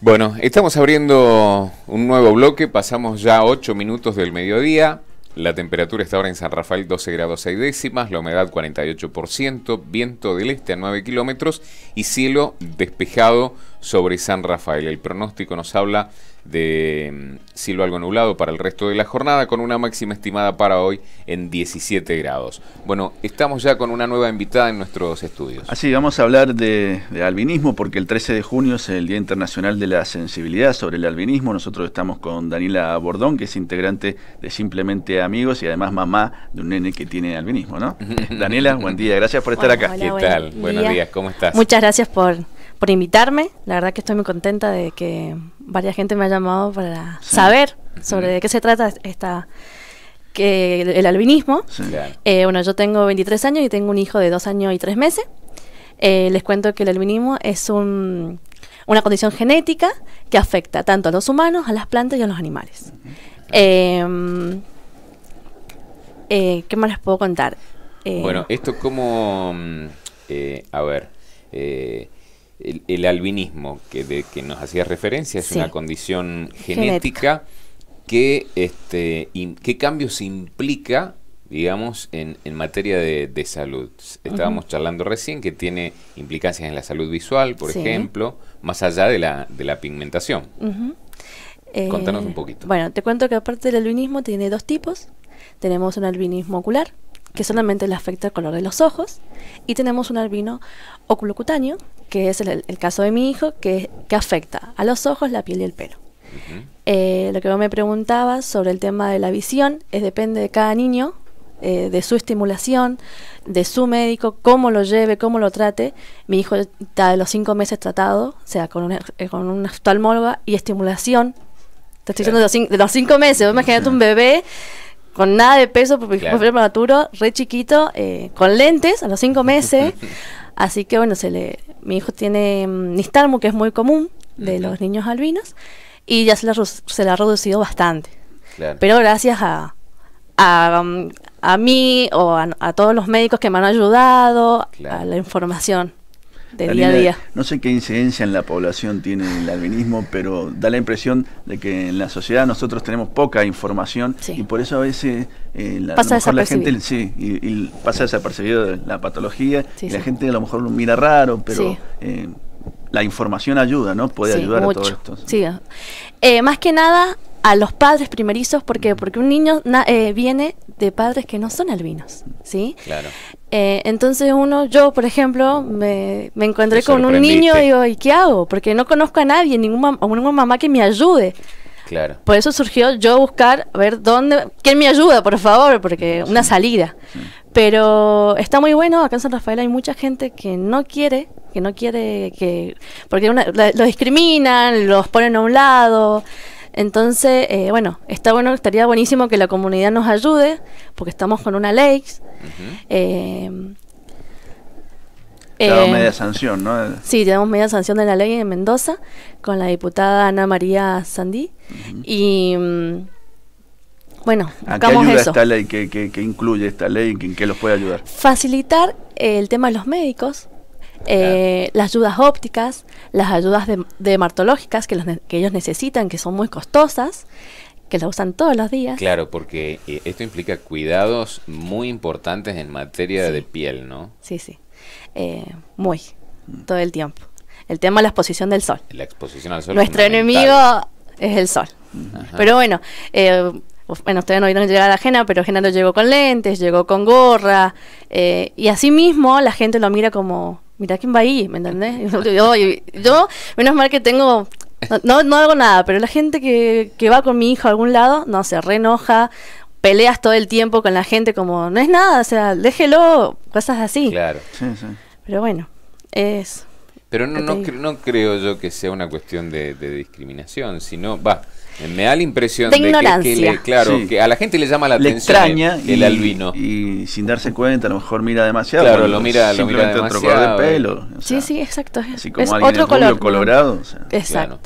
Bueno, estamos abriendo un nuevo bloque, pasamos ya 8 minutos del mediodía. La temperatura está ahora en San Rafael 12 grados 6 décimas, la humedad 48%, viento del este a 9 kilómetros y cielo despejado sobre San Rafael. El pronóstico nos habla de mm, cielo algo nublado para el resto de la jornada, con una máxima estimada para hoy en 17 grados. Bueno, estamos ya con una nueva invitada en nuestros estudios. Así, vamos a hablar de, albinismo, porque el 13 de junio es el Día Internacional de la Sensibilidad sobre el Albinismo. Nosotros estamos con Daniela Bordón, que es integrante de Simplemente Amigos y además mamá de un nene que tiene albinismo, ¿no? Daniela, buen día, gracias por estar acá. ¿Qué tal? Buenos días, ¿cómo estás? Muchas gracias por por invitarme. La verdad que estoy muy contenta de que varias gente me ha llamado para saber sobre de qué se trata esta que el, albinismo. Eh, bueno, yo tengo 23 años y tengo un hijo de 2 años y 3 meses. Eh, les cuento que el albinismo es un, una condición genética que afecta tanto a los humanos, a las plantas y a los animales. Em, eh, ¿Qué más les puedo contar? bueno, esto como... Mm, a ver el, albinismo que, que nos hacía referencia es una condición genética, que este, qué cambios implica digamos, en, en materia de, salud. Estábamos charlando recién que tiene implicancias en la salud visual, por ejemplo, más allá de la, de la pigmentación. Eh, Contanos un poquito. Bueno, te cuento que aparte del albinismo tiene dos tipos. Tenemos un albinismo ocular, que solamente le afecta el color de los ojos, y tenemos un albino oculocutáneo, que es el, caso de mi hijo, que, que, afecta a los ojos, la piel y el pelo. Eh, lo que vos me preguntabas sobre el tema de la visión es depende de cada niño, eh, de su estimulación, de su médico, cómo lo lleve, cómo lo trate. Mi hijo está de los cinco meses tratado, o sea, con una, eh, con una oftalmóloga y estimulación. Te estoy diciendo de los, cinco meses, imagínate un bebé con nada de peso porque hijo fue prematuro, re chiquito, eh, con lentes a los cinco meses. Así que bueno, se le, mi hijo tiene mm, que es muy común de los niños albinos, y ya se le ha reducido bastante. Pero gracias a, a, mm, mí o a, todos los médicos que me han ayudado, a la información día No sé qué incidencia en la población tiene el albinismo, pero da la impresión de que en la sociedad nosotros tenemos poca información y por eso a veces eh, la, pasa la gente sí, y, pasa desapercibido la patología y la gente a lo mejor lo mira raro, pero... Eh, la información ayuda, ¿no? Puede ayudar a todo esto. Eh, más que nada, a los padres primerizos, porque mm. porque un niño viene de padres que no son albinos, ¿sí? Claro. Eh, entonces uno, yo por ejemplo, me, encontré con un niño y digo, ¿y qué hago? Porque no conozco a nadie, ninguna, ninguna mamá que me ayude. Claro. Por eso surgió yo buscar, a ver, ¿dónde? ¿Quién me ayuda, por favor? Porque una salida. Mm. Pero está muy bueno, acá en San Rafael hay mucha gente que no quiere, que no quiere que... Porque una, los discriminan, los ponen a un lado. Entonces, eh, bueno, está bueno, estaría buenísimo que la comunidad nos ayude, porque estamos con una ley. Tenemos eh, eh, media sanción, ¿no? Sí, tenemos media sanción de la ley en Mendoza con la diputada Ana María Sandí. Y mm, bueno, buscamos ¿A qué ayuda esta ley? ¿Qué, qué incluye esta ley? ¿En qué los puede ayudar? Facilitar el tema de los médicos, eh, las ayudas ópticas, las ayudas demartológicas que, ellos necesitan, que son muy costosas, que las usan todos los días. Claro, porque eh, esto implica cuidados muy importantes en materia de piel, ¿no? Sí, sí. Eh, muy, todo el tiempo. El tema de la exposición del sol. La exposición al sol. Nuestro enemigo es el sol. Pero bueno, eh, bueno, ustedes no vieron llegar a Jena, pero Jena llegó con lentes, llegó con gorra, eh, y asimismo la gente lo mira como mira quién va ahí, ¿me entendés? Yo, menos mal que tengo, no, hago nada, pero la gente que, va con mi hijo a algún lado, no, se enoja. peleas todo el tiempo con la gente como, no es nada, o sea, déjelo, cosas así. Claro. Sí, sí. Pero bueno, es... Pero no, no, creo yo que sea una cuestión de discriminación, sino, va, me da la impresión de, Que, claro, que a la gente le llama la atención extraña el, albino. Y sin darse cuenta, a lo mejor mira demasiado. Claro, lo mira, lo otro color de eh. pelo. sí, sí, exacto. Es, así como alguien otro colorado. exacto.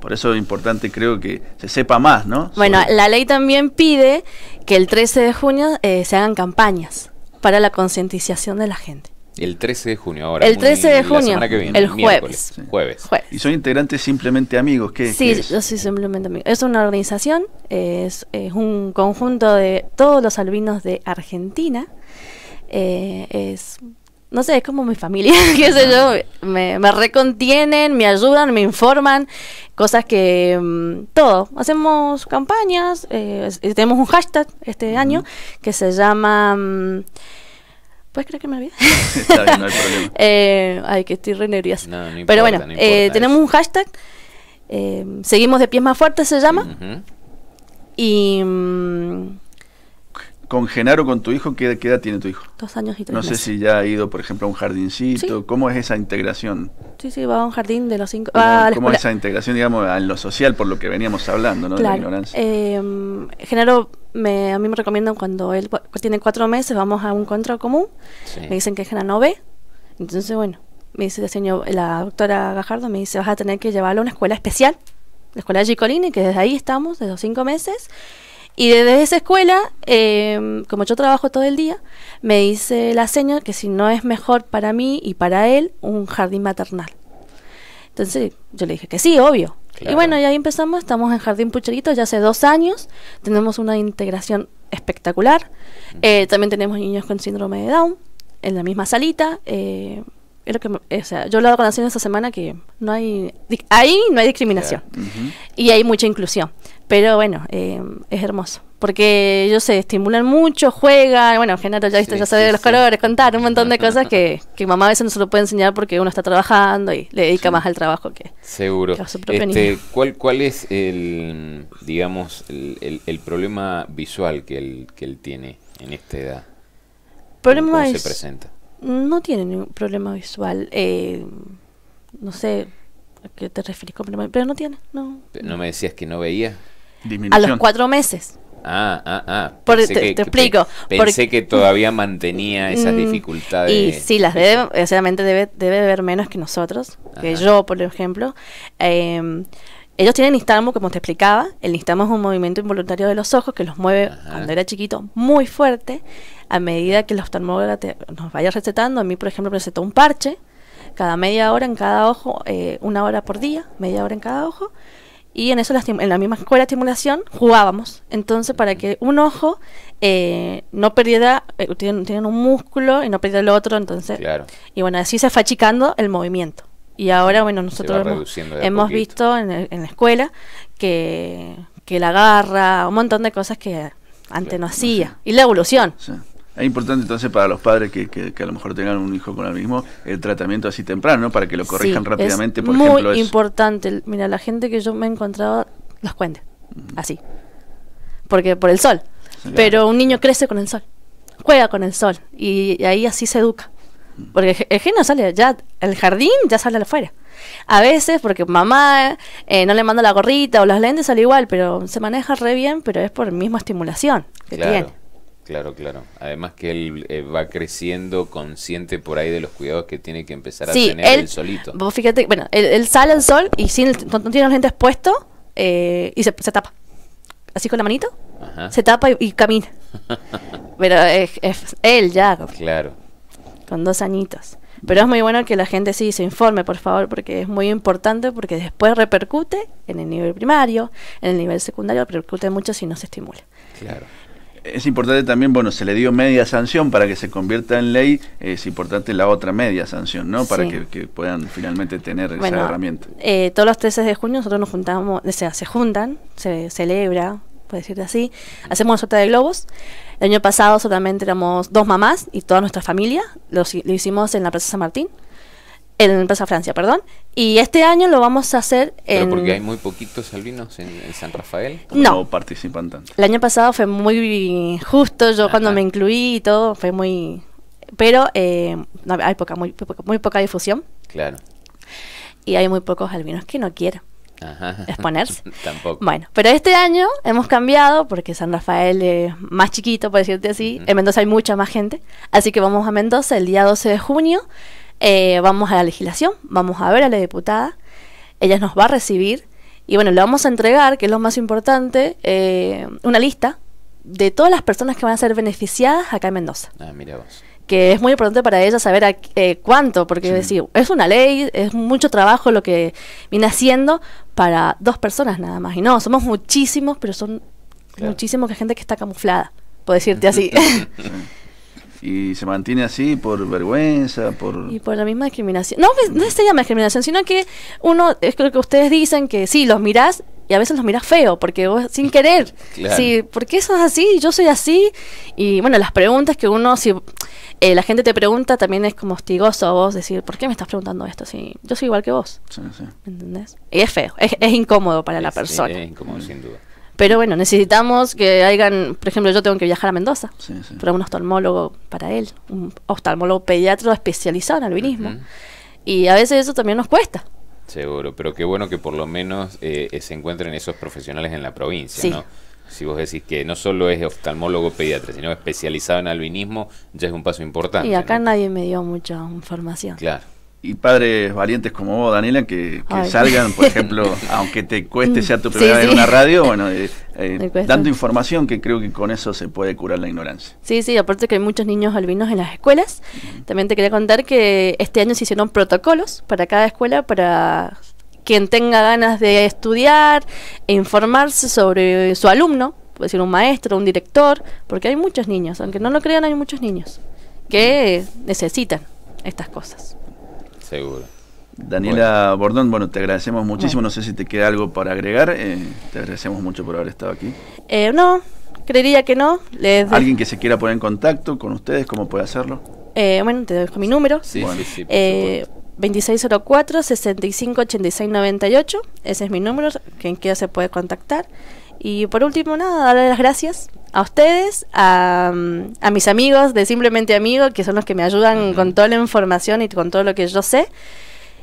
por eso es importante, creo que se sepa más, ¿no? Bueno, la ley también pide que el 13 de junio eh, se hagan campañas para la concientización de la gente. El 13 de junio ahora. El 13 de junio. el jueves. jueves. Y son integrantes simplemente amigos. sí, yo soy simplemente amigo. Es una organización, es, un conjunto de todos los albinos de Argentina. Eh, es, no sé, es como mi familia, qué sé yo. Me, recontienen, me ayudan, me informan, cosas que... Mm, todo. Hacemos campañas, eh, tenemos un hashtag este año que se llama... Mm, ¿Puedes creer que me olvidé? no hay eh, ay, que estoy re nerviosa. Pero bueno, eh, tenemos un hashtag. Eh, seguimos de pies más fuertes, se llama. Y. Mm, con Genaro, con tu hijo, ¿qué, edad tiene tu hijo? Dos años y tres No sé si ya ha ido, por ejemplo, a un jardincito. ¿Cómo es esa integración? Sí, sí, va a un jardín de los cinco. Ah, ¿Cómo esa integración, digamos, a lo social por lo que veníamos hablando, ¿no? De la ignorancia. Em, me, a mí me recomiendan cuando él tiene cuatro meses, vamos a un control común. Me dicen que Genaro no ve. Entonces, bueno, me dice señor, la doctora Gajardo, me dice, vas a tener que llevarlo a una escuela especial, la escuela de Gicolini, que desde ahí estamos, de los cinco meses. Y desde esa escuela, em, como yo trabajo todo el día, me dice la señora que si no es mejor para mí y para él, un jardín maternal. Entonces yo le dije que sí, obvio. Y bueno, y ahí empezamos, estamos en Jardín Pucherito ya hace dos años, tenemos una integración espectacular, eh, también tenemos niños con síndrome de Down en la misma salita. Eh, es lo que, eh, o sea, yo he hablado con la esta semana que no hay, ahí no hay discriminación y hay mucha inclusión. Pero bueno, eh, es hermoso. Porque ellos se estimulan mucho, juegan, bueno, Genaro ya, viste, ya sabe de los colores, contar un montón de cosas que, mamá a veces no se lo puede enseñar porque uno está trabajando y le dedica más al trabajo que, Seguro. a su propio este, ¿cuál, ¿Cuál es el, digamos, el, problema visual que él, que él tiene en esta edad? ¿Cómo se presenta? no tiene ningún problema visual. Eh, no sé a qué te refieres, con pero no tiene, no. ¿No me decías que no veía? A los cuatro meses. Ah, ah, ah. te, explico. pensé que todavía mantenía esas mm, dificultades. Y sí, las debe, debe, debe ver menos que nosotros, que yo, por ejemplo. Em, ellos tienen Nistamo, como te explicaba. El Nistamo es un movimiento involuntario de los ojos que los mueve cuando era chiquito muy fuerte. A medida que el oftalmólogo nos vaya recetando, a mí, por ejemplo, me recetó un parche cada media hora en cada ojo, eh, una hora por día, media hora en cada ojo. Y en eso, en la misma escuela de estimulación, jugábamos. Entonces, para que un ojo eh, no perdiera, eh, tienen, un músculo y no perdiera el otro, entonces. Claro. Y bueno, así se fue achicando el movimiento. Y ahora, bueno, nosotros hemos, visto en, la escuela que, que, la garra, un montón de cosas que antes no hacía. Y la evolución. Es importante entonces para los padres que, que, a lo mejor tengan un hijo con el mismo el tratamiento así temprano, para que lo corrijan rápidamente. Es por muy importante. Mira, la gente que yo me he encontrado Los cuente, así. Porque por el sol. Pero un niño crece con el sol, juega con el sol y ahí así se educa. Porque el no sale ya, el jardín ya sale afuera. A veces, porque mamá eh, no le manda la gorrita o las lentes, sale igual, pero se maneja re bien, pero es por misma estimulación que claro, tiene. Claro, claro. Además que él eh, va creciendo consciente por ahí de los cuidados que tiene que empezar a tener él, solito. fíjate, bueno, él, sale al sol y sin, no, tiene los lentes puestos eh, y se, se, tapa. Así con la manito, se tapa y, camina. pero es él ya. Claro con dos añitos. Pero es muy bueno que la gente sí se informe, por favor, porque es muy importante, porque después repercute en el nivel primario, en el nivel secundario, repercute mucho si no se estimula. Claro. Es importante también, bueno, se le dio media sanción para que se convierta en ley, es importante la otra media sanción, ¿no? Para que, puedan finalmente tener esa herramienta. Eh, todos los 13 de junio nosotros nos juntamos, o sea, se juntan, se celebra, por decirte así, hacemos una suerte de globos. El año pasado solamente éramos dos mamás y toda nuestra familia, lo, hicimos en la Plaza San Martín, en Plaza Francia, perdón. Y este año lo vamos a hacer en... ¿Pero porque hay muy poquitos albinos en, San Rafael? No. participan tanto? El año pasado fue muy justo, yo cuando me incluí y todo, fue muy... Pero eh, hay poca, muy, muy, poca difusión. Claro. Y hay muy pocos albinos que no quiero exponerse. Bueno, pero este año hemos cambiado porque San Rafael es más chiquito, por decirte así. En Mendoza hay mucha más gente. Así que vamos a Mendoza el día 12 de junio. Eh, vamos a la legislación, vamos a ver a la diputada. Ella nos va a recibir. Y bueno, le vamos a entregar, que es lo más importante, eh, una lista de todas las personas que van a ser beneficiadas acá en Mendoza. Ah, mira vos que es muy importante para ella saber eh, cuánto, porque es, decir, es una ley, es mucho trabajo lo que viene haciendo para dos personas nada más. Y no, somos muchísimos, pero son muchísimos que gente que está camuflada, por decirte así. y se mantiene así por vergüenza, por... Y por la misma discriminación. No, pues, no se llama discriminación, sino que uno, es lo que ustedes dicen, que sí, los mirás y a veces los miras feo, porque vos sin querer, sí, ¿por qué sos así? Yo soy así. Y bueno, las preguntas que uno, si eh, la gente te pregunta, también es como hostigoso a vos decir, ¿por qué me estás preguntando esto? Si yo soy igual que vos. Sí, ¿Entendés? Y es feo, es, incómodo para la persona. Es incómodo, sin duda. Pero bueno, necesitamos que hagan por ejemplo, yo tengo que viajar a Mendoza para un oftalmólogo para él, un oftalmólogo pediatra especializado en albinismo. Y a veces eso también nos cuesta. Seguro, pero qué bueno que por lo menos eh, se encuentren esos profesionales en la provincia, ¿no? Si vos decís que no solo es oftalmólogo pediatra, sino especializado en albinismo, ya es un paso importante. Y acá nadie me dio mucha información. Claro y padres valientes como vos, Daniela, que, salgan, por ejemplo, aunque te cueste mm. sea tu primera vez en una radio, bueno, eh, eh, dando información que creo que con eso se puede curar la ignorancia. Sí, sí, aparte que hay muchos niños albinos en las escuelas. También te quería contar que este año se hicieron protocolos para cada escuela para quien tenga ganas de estudiar e informarse sobre su alumno, puede ser un maestro, un director, porque hay muchos niños, aunque no lo crean, hay muchos niños que necesitan estas cosas. Seguro. Daniela Bordón, bueno, te agradecemos muchísimo. No sé si te queda algo para agregar. Eh, te agradecemos mucho por haber estado aquí. Eh, no, creería que no. ¿Alguien que se quiera poner en contacto con ustedes, cómo puede hacerlo? Eh, bueno, te dejo mi número. Sí, sí, sí. 2604-658698. Ese es mi número. Quien quiera se puede contactar. Y por último, nada, darle las gracias a ustedes, a, mm, mis amigos de Simplemente amigos que son los que me ayudan con toda la información y con todo lo que yo sé.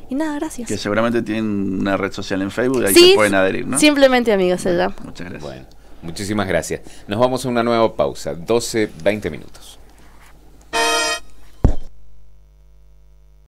Y nada, gracias. Que seguramente tienen una red social en Facebook, ahí se pueden adherir, ¿no? Simplemente amigos allá. Muchas gracias. Bueno, muchísimas gracias. Nos vamos a una nueva pausa, 12, 20 minutos.